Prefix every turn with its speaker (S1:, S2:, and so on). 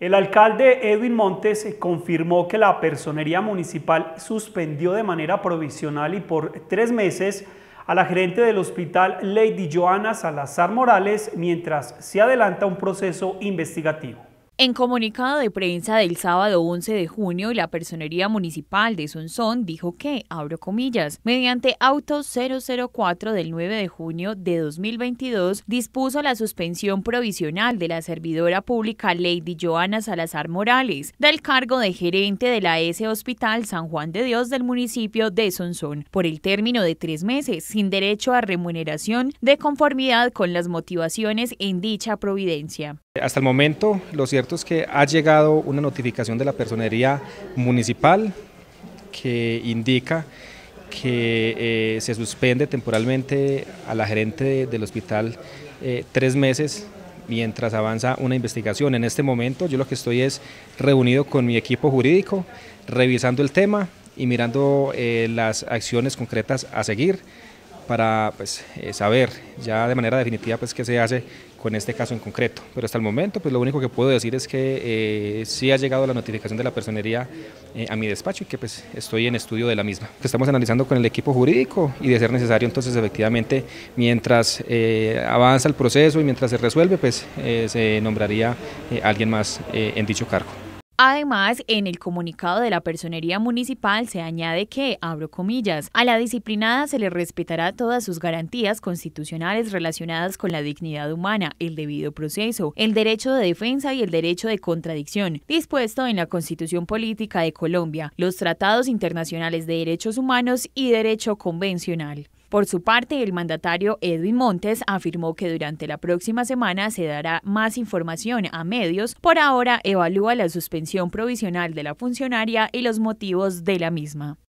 S1: El alcalde Edwin Montes confirmó que la personería municipal suspendió de manera provisional y por tres meses a la gerente del hospital Lady Joana Salazar Morales mientras se adelanta un proceso investigativo.
S2: En comunicado de prensa del sábado 11 de junio, la Personería Municipal de Sonsón dijo que, abro comillas, mediante auto 004 del 9 de junio de 2022, dispuso la suspensión provisional de la servidora pública Lady Joana Salazar Morales del cargo de gerente de la S Hospital San Juan de Dios del municipio de Sonsón por el término de tres meses sin derecho a remuneración de conformidad con las motivaciones en dicha providencia.
S3: Hasta el momento, lo cierto que ha llegado una notificación de la personería municipal que indica que eh, se suspende temporalmente a la gerente del hospital eh, tres meses mientras avanza una investigación. En este momento yo lo que estoy es reunido con mi equipo jurídico, revisando el tema y mirando eh, las acciones concretas a seguir para pues, eh, saber ya de manera definitiva pues, qué se hace con este caso en concreto. Pero hasta el momento, pues lo único que puedo decir es que eh, sí ha llegado la notificación de la personería eh, a mi despacho y que pues estoy en estudio de la misma. Pues, estamos analizando con el equipo jurídico y de ser necesario, entonces efectivamente, mientras avanza el proceso y mientras se resuelve, pues se nombraría alguien más en dicho cargo.
S2: Además, en el comunicado de la Personería Municipal se añade que, abro comillas, a la disciplinada se le respetará todas sus garantías constitucionales relacionadas con la dignidad humana, el debido proceso, el derecho de defensa y el derecho de contradicción, dispuesto en la Constitución Política de Colombia, los tratados internacionales de derechos humanos y derecho convencional. Por su parte, el mandatario Edwin Montes afirmó que durante la próxima semana se dará más información a medios. Por ahora, evalúa la suspensión provisional de la funcionaria y los motivos de la misma.